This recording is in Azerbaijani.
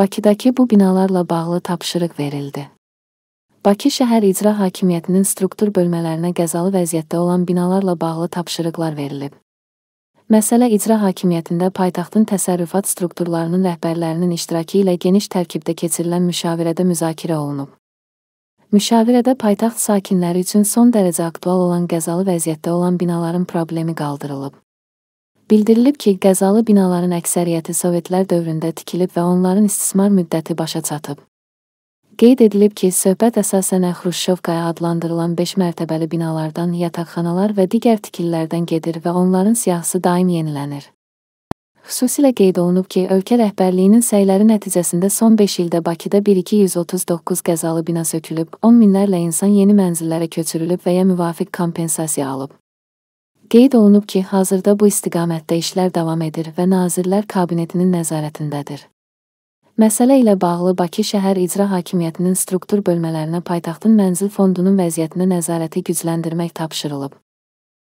Bakıdakı bu binalarla bağlı tapşırıq verildi. Bakı Şəhər İcra Hakimiyyətinin struktur bölmələrinə qəzalı vəziyyətdə olan binalarla bağlı tapşırıqlar verilib. Məsələ icra hakimiyyətində paytaxtın təsərrüfat strukturlarının rəhbərlərinin iştirakı ilə geniş tərkibdə keçirilən müşavirədə müzakirə olunub. Müşavirədə paytaxt sakinləri üçün son dərəcə aktual olan qəzalı vəziyyətdə olan binaların problemi qaldırılıb. Bildirilib ki, qəzalı binaların əksəriyyəti Sovetlər dövründə tikilib və onların istismar müddəti başa çatıb. Qeyd edilib ki, söhbət əsasən Xruşşovkaya adlandırılan 5 mərtəbəli binalardan, yataqxanalar və digər tikililərdən gedir və onların siyahısı daim yenilənir. Xüsusilə qeyd olunub ki, ölkə rəhbərliyinin səyləri nəticəsində son 5 ildə Bakıda 1239 qəzalı bina sökülüb, 10 minlərlə insan yeni mənzillərə köçürülüb və ya müvafiq kompensasiya alıb. Qeyd olunub ki, hazırda bu istiqamətdə işlər davam edir və Nazirlər Kabinetinin nəzarətindədir. Məsələ ilə bağlı Bakı Şəhər İcra Hakimiyyətinin struktur bölmələrinə paytaxtın mənzil fondunun vəziyyətinə nəzarəti gücləndirmək tapşırılıb.